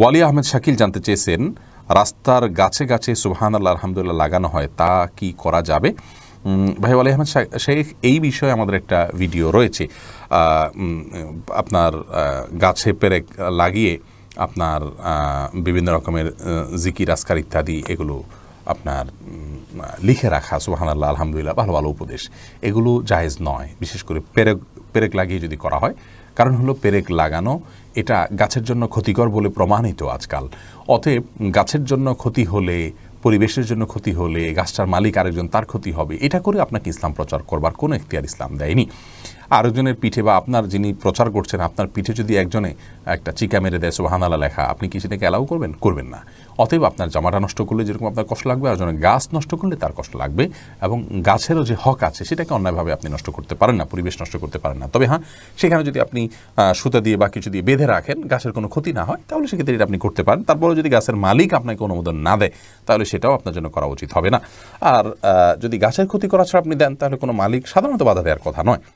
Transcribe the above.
ওয়ালি আহমেদ শাকিল জানতে চেয়েছেন রাস্তার গাছে গাছে সুবহান আল্লাহ আলহামদুলিল্লাহ লাগানো হয় তা কি করা যাবে ভাই ওয়ালি আহমেদ শেখ এই বিষয়ে আমাদের একটা ভিডিও রয়েছে আপনার গাছে পেরেক লাগিয়ে আপনার বিভিন্ন রকমের জিকির আসকার ইত্যাদি এগুলো আপনার লিখে রাখা সুবাহানাল্লাহ আলহামদুলিল্লাহ ভালো ভালো উপদেশ এগুলো জায়েজ নয় বিশেষ করে পেরেক পেরেক লাগিয়ে যদি করা হয় কারণ হলো পেরেক লাগানো এটা গাছের জন্য ক্ষতিকর বলে প্রমাণিত আজকাল অতএব গাছের জন্য ক্ষতি হলে পরিবেশের জন্য ক্ষতি হলে গাছটার মালিক আরেকজন তার ক্ষতি হবে এটা করে আপনাকে ইসলাম প্রচার করবার কোনো এখতিয়ার ইসলাম দেয়নি আরেকজনের পিঠে বা আপনার যিনি প্রচার করছেন আপনার পিঠে যদি একজনে একটা চিকা মেরে দেয় সোহানালা লেখা আপনি কি সেটাকে অ্যালাউ করবেন করবেন না অতএব আপনার জামাটা নষ্ট করলে যেরকম আপনার কষ্ট লাগবে আরেকজনের গাছ নষ্ট করলে তার কষ্ট লাগবে এবং গাছেরও যে হক আছে সেটাকে অন্যায়ভাবে আপনি নষ্ট করতে পারেন না পরিবেশ নষ্ট করতে পারেন না তবে হ্যাঁ সেখানে যদি আপনি সুতা দিয়ে বা কিছু দিয়ে বেঁধে রাখেন গাছের কোনো ক্ষতি না হয় তাহলে সেক্ষেত্রে এটা আপনি করতে পারেন তারপরে যদি গাছের মালিক আপনাকে অনুমোদন না দেয় তাহলে সেটাও আপনার জন্য করা উচিত হবে না আর যদি গাছের ক্ষতি করা ছাড়া আপনি দেন তাহলে কোনো মালিক সাধারণত বাধা দেওয়ার কথা নয়